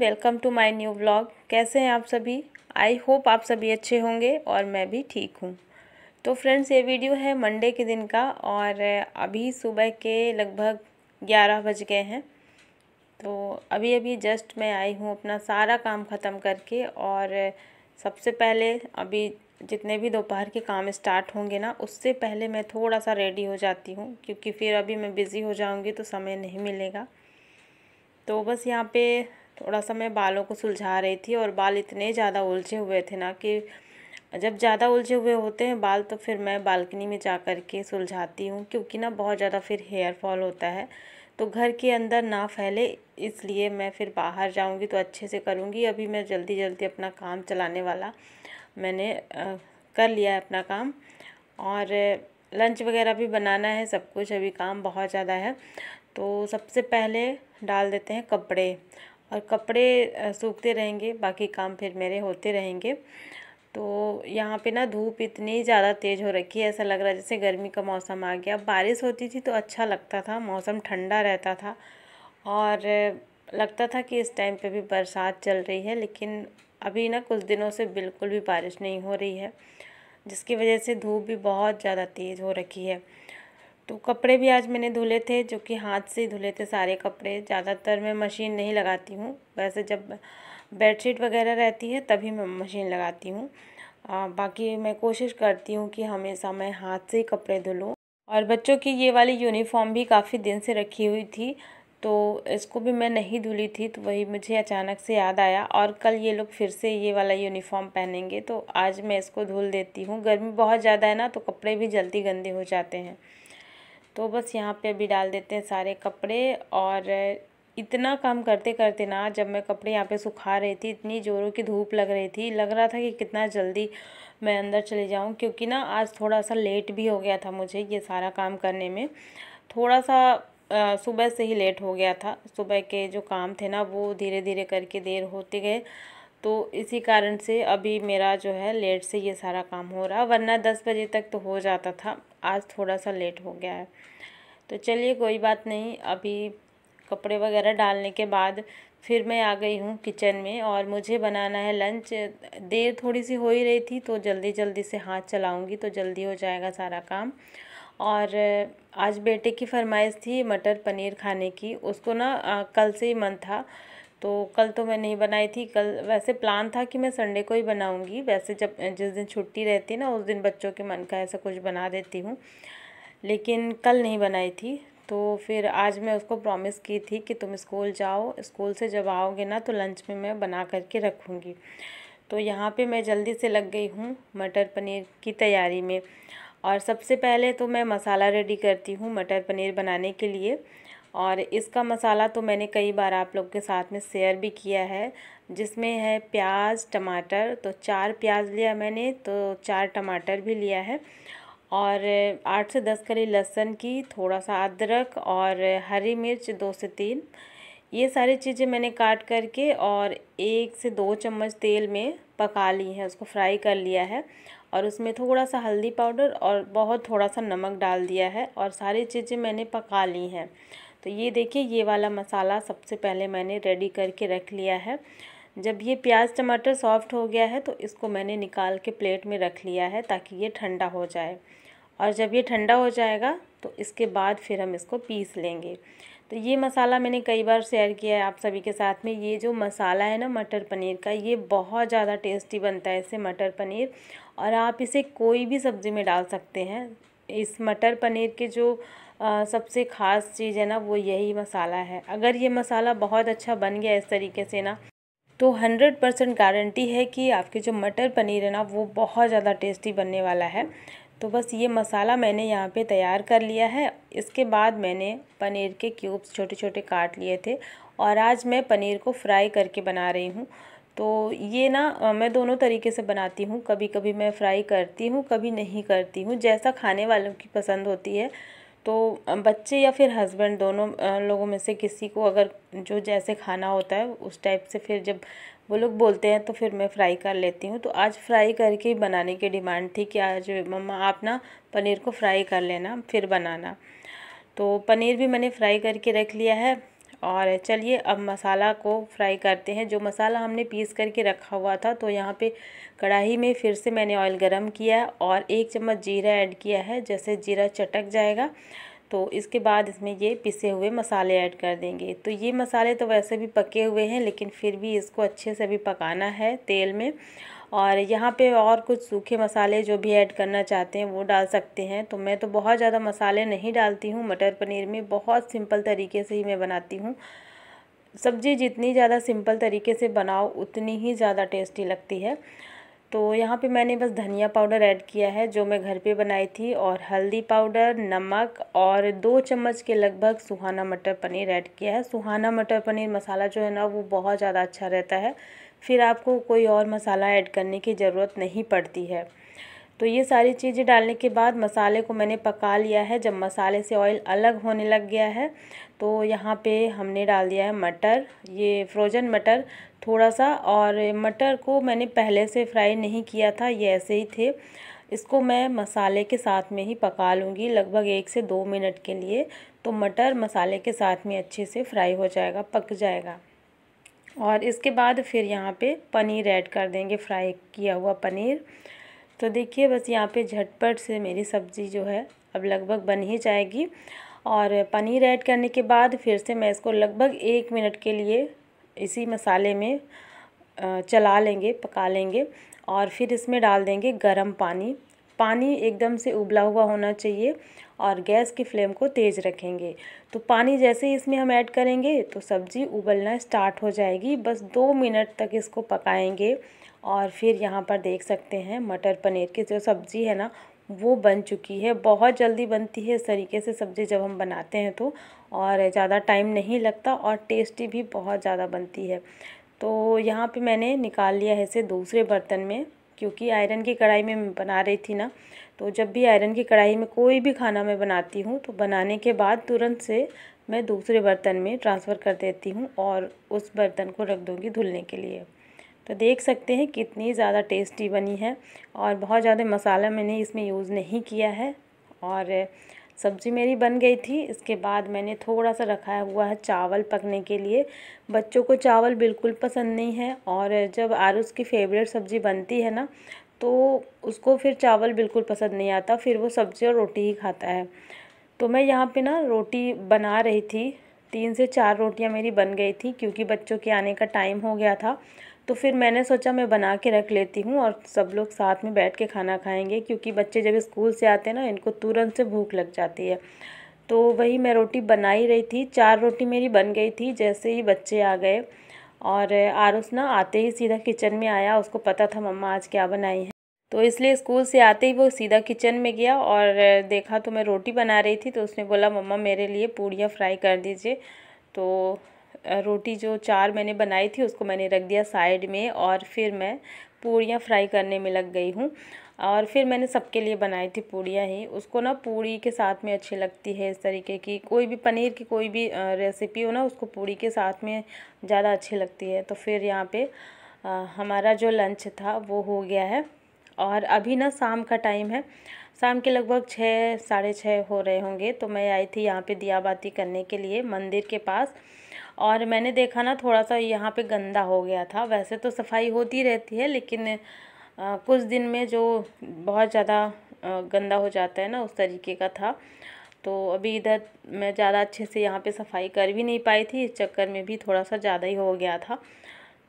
welcome to my new vlog कैसे हैं आप सभी आई होप आप सभी अच्छे होंगे और मैं भी ठीक हूँ तो फ्रेंड्स ये वीडियो है मंडे के दिन का और अभी सुबह के लगभग ग्यारह बज गए हैं तो अभी अभी जस्ट मैं आई हूँ अपना सारा काम ख़त्म करके और सबसे पहले अभी जितने भी दोपहर के काम स्टार्ट होंगे ना उससे पहले मैं थोड़ा सा रेडी हो जाती हूँ क्योंकि फिर अभी मैं बिज़ी हो जाऊँगी तो समय नहीं मिलेगा तो बस यहाँ पे थोड़ा सा मैं बालों को सुलझा रही थी और बाल इतने ज़्यादा उलझे हुए थे ना कि जब ज़्यादा उलझे हुए होते हैं बाल तो फिर मैं बालकनी में जा कर के सुलझाती हूँ क्योंकि ना बहुत ज़्यादा फिर हेयर फॉल होता है तो घर के अंदर ना फैले इसलिए मैं फिर बाहर जाऊँगी तो अच्छे से करूँगी अभी मैं जल्दी जल्दी अपना काम चलाने वाला मैंने आ, कर लिया है अपना काम और लंच वगैरह भी बनाना है सब कुछ अभी काम बहुत ज़्यादा है तो सबसे पहले डाल देते हैं कपड़े और कपड़े सूखते रहेंगे बाकी काम फिर मेरे होते रहेंगे तो यहाँ पे ना धूप इतनी ज़्यादा तेज़ हो रखी है ऐसा लग रहा है जैसे गर्मी का मौसम आ गया बारिश होती थी तो अच्छा लगता था मौसम ठंडा रहता था और लगता था कि इस टाइम पे भी बरसात चल रही है लेकिन अभी ना कुछ दिनों से बिल्कुल भी बारिश नहीं हो रही है जिसकी वजह से धूप भी बहुत ज़्यादा तेज़ हो रखी है तो कपड़े भी आज मैंने धुले थे जो कि हाथ से ही धुले थे सारे कपड़े ज़्यादातर मैं मशीन नहीं लगाती हूँ वैसे जब बेडशीट वगैरह रहती है तभी मैं मशीन लगाती हूँ बाकी मैं कोशिश करती हूँ कि हमेशा मैं हाथ से ही कपड़े धुलूँ और बच्चों की ये वाली यूनिफॉर्म भी काफ़ी दिन से रखी हुई थी तो इसको भी मैं नहीं धुली थी तो वही मुझे अचानक से याद आया और कल ये लोग फिर से ये वाला यूनिफॉर्म पहनेंगे तो आज मैं इसको धुल देती हूँ गर्मी बहुत ज़्यादा है ना तो कपड़े भी जल्दी गंदे हो जाते हैं तो बस यहाँ पे अभी डाल देते हैं सारे कपड़े और इतना काम करते करते ना जब मैं कपड़े यहाँ पे सुखा रही थी इतनी ज़ोरों की धूप लग रही थी लग रहा था कि कितना जल्दी मैं अंदर चले जाऊँ क्योंकि ना आज थोड़ा सा लेट भी हो गया था मुझे ये सारा काम करने में थोड़ा सा सुबह से ही लेट हो गया था सुबह के जो काम थे ना वो धीरे धीरे करके देर होते गए तो इसी कारण से अभी मेरा जो है लेट से ये सारा काम हो रहा वरना दस बजे तक तो हो जाता था आज थोड़ा सा लेट हो गया है तो चलिए कोई बात नहीं अभी कपड़े वगैरह डालने के बाद फिर मैं आ गई हूँ किचन में और मुझे बनाना है लंच देर थोड़ी सी हो ही रही थी तो जल्दी जल्दी से हाथ चलाऊँगी तो जल्दी हो जाएगा सारा काम और आज बेटे की फरमाइश थी मटर पनीर खाने की उसको ना कल से ही मन था तो कल तो मैं नहीं बनाई थी कल वैसे प्लान था कि मैं संडे को ही बनाऊंगी वैसे जब जिस दिन छुट्टी रहती है ना उस दिन बच्चों के मन का ऐसा कुछ बना देती हूँ लेकिन कल नहीं बनाई थी तो फिर आज मैं उसको प्रॉमिस की थी कि तुम स्कूल जाओ स्कूल से जब आओगे ना तो लंच में मैं बना करके रखूँगी तो यहाँ पर मैं जल्दी से लग गई हूँ मटर पनीर की तैयारी में और सबसे पहले तो मैं मसाला रेडी करती हूँ मटर पनीर बनाने के लिए और इसका मसाला तो मैंने कई बार आप लोग के साथ में शेयर भी किया है जिसमें है प्याज टमाटर तो चार प्याज लिया मैंने तो चार टमाटर भी लिया है और आठ से दस करी लहसुन की थोड़ा सा अदरक और हरी मिर्च दो से तीन ये सारी चीज़ें मैंने काट करके और एक से दो चम्मच तेल में पका ली है उसको फ्राई कर लिया है और उसमें थोड़ा सा हल्दी पाउडर और बहुत थोड़ा सा नमक डाल दिया है और सारी चीज़ें मैंने पका ली हैं तो ये देखिए ये वाला मसाला सबसे पहले मैंने रेडी करके रख लिया है जब ये प्याज टमाटर सॉफ्ट हो गया है तो इसको मैंने निकाल के प्लेट में रख लिया है ताकि ये ठंडा हो जाए और जब ये ठंडा हो जाएगा तो इसके बाद फिर हम इसको पीस लेंगे तो ये मसाला मैंने कई बार शेयर किया है आप सभी के साथ में ये जो मसाला है ना मटर पनीर का ये बहुत ज़्यादा टेस्टी बनता है इससे मटर पनीर और आप इसे कोई भी सब्ज़ी में डाल सकते हैं इस मटर पनीर के जो सबसे ख़ास चीज़ है ना वो यही मसाला है अगर ये मसाला बहुत अच्छा बन गया इस तरीके से ना तो हंड्रेड परसेंट गारंटी है कि आपके जो मटर पनीर है ना वो बहुत ज़्यादा टेस्टी बनने वाला है तो बस ये मसाला मैंने यहाँ पे तैयार कर लिया है इसके बाद मैंने पनीर के क्यूब्स छोटे छोटे काट लिए थे और आज मैं पनीर को फ्राई करके बना रही हूँ तो ये ना मैं दोनों तरीके से बनाती हूँ कभी कभी मैं फ्राई करती हूँ कभी नहीं करती हूँ जैसा खाने वालों की पसंद होती है तो बच्चे या फिर हस्बैंड दोनों लोगों में से किसी को अगर जो जैसे खाना होता है उस टाइप से फिर जब वो लोग बोलते हैं तो फिर मैं फ्राई कर लेती हूँ तो आज फ्राई करके ही बनाने की डिमांड थी कि आज मम्मा आप ना पनीर को फ्राई कर लेना फिर बनाना तो पनीर भी मैंने फ्राई करके रख लिया है और चलिए अब मसाला को फ्राई करते हैं जो मसाला हमने पीस करके रखा हुआ था तो यहाँ पे कढ़ाई में फिर से मैंने ऑयल गरम किया और एक चम्मच जीरा ऐड किया है जैसे जीरा चटक जाएगा तो इसके बाद इसमें ये पिसे हुए मसाले ऐड कर देंगे तो ये मसाले तो वैसे भी पके हुए हैं लेकिन फिर भी इसको अच्छे से भी पकाना है तेल में और यहाँ पे और कुछ सूखे मसाले जो भी ऐड करना चाहते हैं वो डाल सकते हैं तो मैं तो बहुत ज़्यादा मसाले नहीं डालती हूँ मटर पनीर में बहुत सिंपल तरीके से ही मैं बनाती हूँ सब्ज़ी जितनी ज़्यादा सिंपल तरीके से बनाओ उतनी ही ज़्यादा टेस्टी लगती है तो यहाँ पे मैंने बस धनिया पाउडर ऐड किया है जो मैं घर पे बनाई थी और हल्दी पाउडर नमक और दो चम्मच के लगभग सुहाना मटर पनीर ऐड किया है सुहाना मटर पनीर मसाला जो है ना वो बहुत ज़्यादा अच्छा रहता है फिर आपको कोई और मसाला ऐड करने की ज़रूरत नहीं पड़ती है तो ये सारी चीज़ें डालने के बाद मसाले को मैंने पका लिया है जब मसाले से ऑयल अलग होने लग गया है तो यहाँ पे हमने डाल दिया है मटर ये फ्रोज़न मटर थोड़ा सा और मटर को मैंने पहले से फ्राई नहीं किया था ये ऐसे ही थे इसको मैं मसाले के साथ में ही पका लूँगी लगभग एक से दो मिनट के लिए तो मटर मसाले के साथ में अच्छे से फ्राई हो जाएगा पक जाएगा और इसके बाद फिर यहाँ पे पनीर ऐड कर देंगे फ्राई किया हुआ पनीर तो देखिए बस यहाँ पे झटपट से मेरी सब्ज़ी जो है अब लगभग बन ही जाएगी और पनीर ऐड करने के बाद फिर से मैं इसको लगभग एक मिनट के लिए इसी मसाले में चला लेंगे पका लेंगे और फिर इसमें डाल देंगे गरम पानी पानी एकदम से उबला हुआ होना चाहिए और गैस की फ्लेम को तेज़ रखेंगे तो पानी जैसे ही इसमें हम ऐड करेंगे तो सब्ज़ी उबलना स्टार्ट हो जाएगी बस दो मिनट तक इसको पकाएंगे और फिर यहाँ पर देख सकते हैं मटर पनीर की जो सब्ज़ी है ना वो बन चुकी है बहुत जल्दी बनती है इस तरीके से सब्ज़ी जब हम बनाते हैं तो और ज़्यादा टाइम नहीं लगता और टेस्टी भी बहुत ज़्यादा बनती है तो यहाँ पे मैंने निकाल लिया है इसे दूसरे बर्तन में क्योंकि आयरन की कढ़ाई में बना रही थी ना तो जब भी आयरन की कढ़ाई में कोई भी खाना मैं बनाती हूँ तो बनाने के बाद तुरंत से मैं दूसरे बर्तन में ट्रांसफ़र कर देती हूँ और उस बर्तन को रख दूँगी धुलने के लिए तो देख सकते हैं कितनी ज़्यादा टेस्टी बनी है और बहुत ज़्यादा मसाला मैंने इसमें यूज़ नहीं किया है और सब्ज़ी मेरी बन गई थी इसके बाद मैंने थोड़ा सा रखा हुआ है चावल पकने के लिए बच्चों को चावल बिल्कुल पसंद नहीं है और जब आरुष की फेवरेट सब्ज़ी बनती है ना तो उसको फिर चावल बिल्कुल पसंद नहीं आता फिर वो सब्ज़ी और रोटी ही खाता है तो मैं यहाँ पे ना रोटी बना रही थी तीन से चार रोटियाँ मेरी बन गई थी क्योंकि बच्चों के आने का टाइम हो गया था तो फिर मैंने सोचा मैं बना के रख लेती हूँ और सब लोग साथ में बैठ के खाना खाएंगे क्योंकि बच्चे जब स्कूल से आते हैं ना इनको तुरंत से भूख लग जाती है तो वही मैं रोटी बना ही रही थी चार रोटी मेरी बन गई थी जैसे ही बच्चे आ गए और आरुष ना आते ही सीधा किचन में आया उसको पता था मम्मा आज क्या बनाई है तो इसलिए स्कूल से आते ही वो सीधा किचन में गया और देखा तो मैं रोटी बना रही थी तो उसने बोला मम्मा मेरे लिए पूड़ियाँ फ्राई कर दीजिए तो रोटी जो चार मैंने बनाई थी उसको मैंने रख दिया साइड में और फिर मैं पूड़ियाँ फ्राई करने में लग गई हूँ और फिर मैंने सबके लिए बनाई थी पूड़ियाँ ही उसको ना पूड़ी के साथ में अच्छी लगती है इस तरीके की कोई भी पनीर की कोई भी रेसिपी हो ना उसको पूड़ी के साथ में ज़्यादा अच्छी लगती है तो फिर यहाँ पे हमारा जो लंच था वो हो गया है और अभी ना शाम का टाइम है शाम के लगभग छः साढ़े छः हो रहे होंगे तो मैं आई थी यहाँ पे दियाबाती करने के लिए मंदिर के पास और मैंने देखा ना थोड़ा सा यहाँ पे गंदा हो गया था वैसे तो सफाई होती रहती है लेकिन कुछ दिन में जो बहुत ज़्यादा गंदा हो जाता है ना उस तरीके का था तो अभी इधर मैं ज़्यादा अच्छे से यहाँ पे सफाई कर भी नहीं पाई थी इस चक्कर में भी थोड़ा सा ज़्यादा ही हो गया था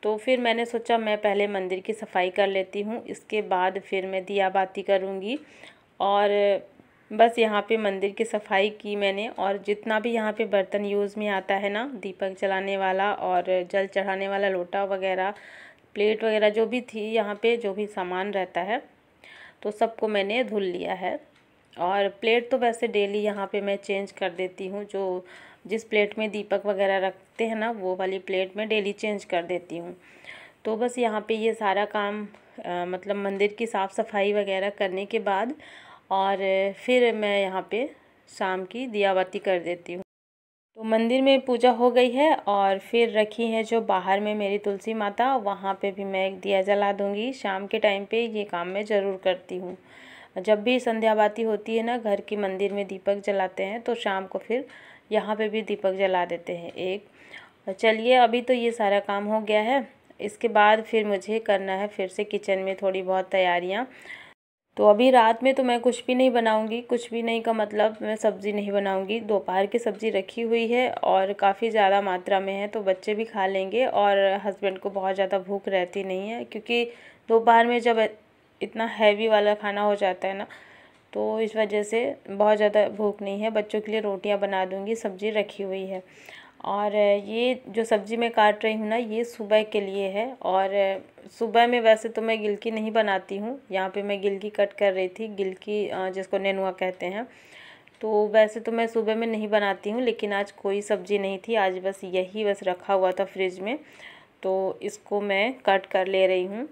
तो फिर मैंने सोचा मैं पहले मंदिर की सफाई कर लेती हूँ इसके बाद फिर मैं दिया बाती करूँगी और बस यहाँ पे मंदिर की सफाई की मैंने और जितना भी यहाँ पे बर्तन यूज़ में आता है ना दीपक जलाने वाला और जल चढ़ाने वाला लोटा वगैरह प्लेट वगैरह जो भी थी यहाँ पे जो भी सामान रहता है तो सबको मैंने धुल लिया है और प्लेट तो वैसे डेली यहाँ पे मैं चेंज कर देती हूँ जो जिस प्लेट में दीपक वगैरह रखते हैं ना वो वाली प्लेट में डेली चेंज कर देती हूँ तो बस यहाँ पे ये सारा काम आ, मतलब मंदिर की साफ़ सफाई वगैरह करने के बाद और फिर मैं यहाँ पे शाम की दियावती कर देती हूँ तो मंदिर में पूजा हो गई है और फिर रखी है जो बाहर में मेरी तुलसी माता वहाँ पे भी मैं एक दिया जला दूँगी शाम के टाइम पे ये काम मैं ज़रूर करती हूँ जब भी संध्या बाती होती है ना घर की मंदिर में दीपक जलाते हैं तो शाम को फिर यहाँ पे भी दीपक जला देते हैं एक चलिए अभी तो ये सारा काम हो गया है इसके बाद फिर मुझे करना है फिर से किचन में थोड़ी बहुत तैयारियाँ तो अभी रात में तो मैं कुछ भी नहीं बनाऊँगी कुछ भी नहीं का मतलब मैं सब्ज़ी नहीं बनाऊँगी दोपहर की सब्ज़ी रखी हुई है और काफ़ी ज़्यादा मात्रा में है तो बच्चे भी खा लेंगे और हस्बैंड को बहुत ज़्यादा भूख रहती नहीं है क्योंकि दोपहर में जब इतना हैवी वाला खाना हो जाता है ना तो इस वजह से बहुत ज़्यादा भूख नहीं है बच्चों के लिए रोटियाँ बना दूँगी सब्ज़ी रखी हुई है और ये जो सब्ज़ी मैं काट रही हूँ ना ये सुबह के लिए है और सुबह में वैसे तो मैं गिलकी नहीं बनाती हूँ यहाँ पे मैं गिलकी कट कर रही थी गिलकी जिसको नेनुआ कहते हैं तो वैसे तो मैं सुबह में नहीं बनाती हूँ लेकिन आज कोई सब्ज़ी नहीं थी आज बस यही बस रखा हुआ था फ्रिज में तो इसको मैं कट कर ले रही हूँ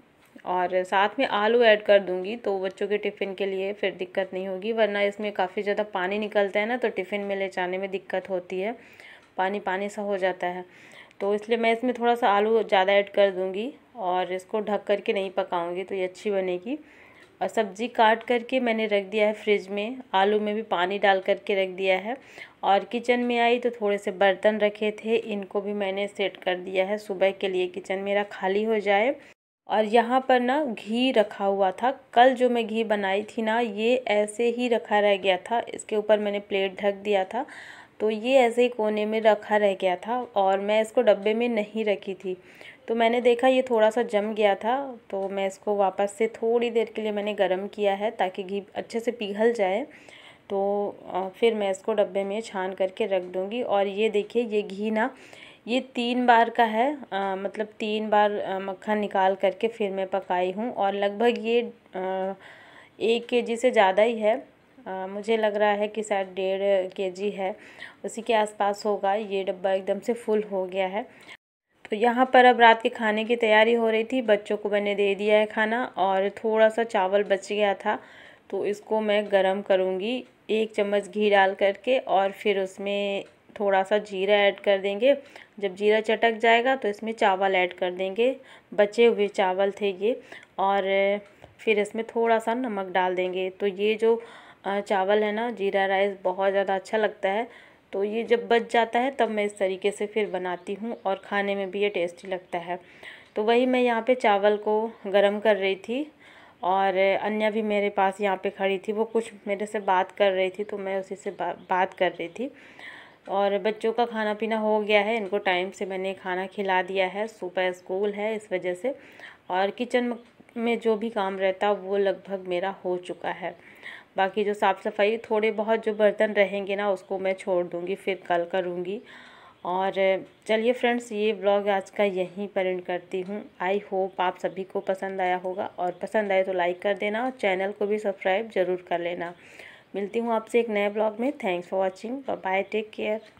और साथ में आलू ऐड कर दूंगी तो बच्चों के टिफ़िन के लिए फिर दिक्कत नहीं होगी वरना इसमें काफ़ी ज़्यादा पानी निकलता है ना तो टिफ़िन में ले जाने में दिक्कत होती है पानी पानी सा हो जाता है तो इसलिए मैं इसमें थोड़ा सा आलू ज़्यादा ऐड कर दूँगी और इसको ढक कर के नहीं पकाऊँगी तो ये अच्छी बनेगी और सब्ज़ी काट करके मैंने रख दिया है फ्रिज में आलू में भी पानी डाल करके रख दिया है और किचन में आई तो थोड़े से बर्तन रखे थे इनको भी मैंने सेट कर दिया है सुबह के लिए किचन मेरा खाली हो जाए और यहाँ पर ना घी रखा हुआ था कल जो मैं घी बनाई थी ना ये ऐसे ही रखा रह गया था इसके ऊपर मैंने प्लेट ढक दिया था तो ये ऐसे ही कोने में रखा रह गया था और मैं इसको डब्बे में नहीं रखी थी तो मैंने देखा ये थोड़ा सा जम गया था तो मैं इसको वापस से थोड़ी देर के लिए मैंने गर्म किया है ताकि घी अच्छे से पिघल जाए तो फिर मैं इसको डब्बे में छान करके रख दूँगी और ये देखिए ये घी ना ये तीन बार का है आ, मतलब तीन बार मक्खन निकाल करके फिर मैं पकाई हूँ और लगभग ये आ, एक के जी से ज़्यादा ही है आ, मुझे लग रहा है कि शायद डेढ़ के जी है उसी के आसपास होगा ये डब्बा एकदम से फुल हो गया है तो यहाँ पर अब रात के खाने की तैयारी हो रही थी बच्चों को मैंने दे दिया है खाना और थोड़ा सा चावल बच गया था तो इसको मैं गरम करूँगी एक चम्मच घी डाल करके और फिर उसमें थोड़ा सा जीरा ऐड कर देंगे जब जीरा चटक जाएगा तो इसमें चावल ऐड कर देंगे बचे हुए चावल थे ये और फिर इसमें थोड़ा सा नमक डाल देंगे तो ये जो चावल है ना जीरा राइस बहुत ज़्यादा अच्छा लगता है तो ये जब बच जाता है तब मैं इस तरीके से फिर बनाती हूँ और खाने में भी ये टेस्टी लगता है तो वही मैं यहाँ पे चावल को गरम कर रही थी और अन्य भी मेरे पास यहाँ पे खड़ी थी वो कुछ मेरे से बात कर रही थी तो मैं उसी से बा, बात कर रही थी और बच्चों का खाना पीना हो गया है इनको टाइम से मैंने खाना खिला दिया है सुबह स्कूल है इस वजह से और किचन में जो भी काम रहता वो लगभग मेरा हो चुका है बाकी जो साफ़ सफाई थोड़े बहुत जो बर्तन रहेंगे ना उसको मैं छोड़ दूँगी फिर कल करूँगी और चलिए फ्रेंड्स ये ब्लॉग आज का यहीं पर एंड करती हूँ आई होप आप सभी को पसंद आया होगा और पसंद आए तो लाइक कर देना और चैनल को भी सब्सक्राइब ज़रूर कर लेना मिलती हूँ आपसे एक नए ब्लॉग में thanks for watching bye take care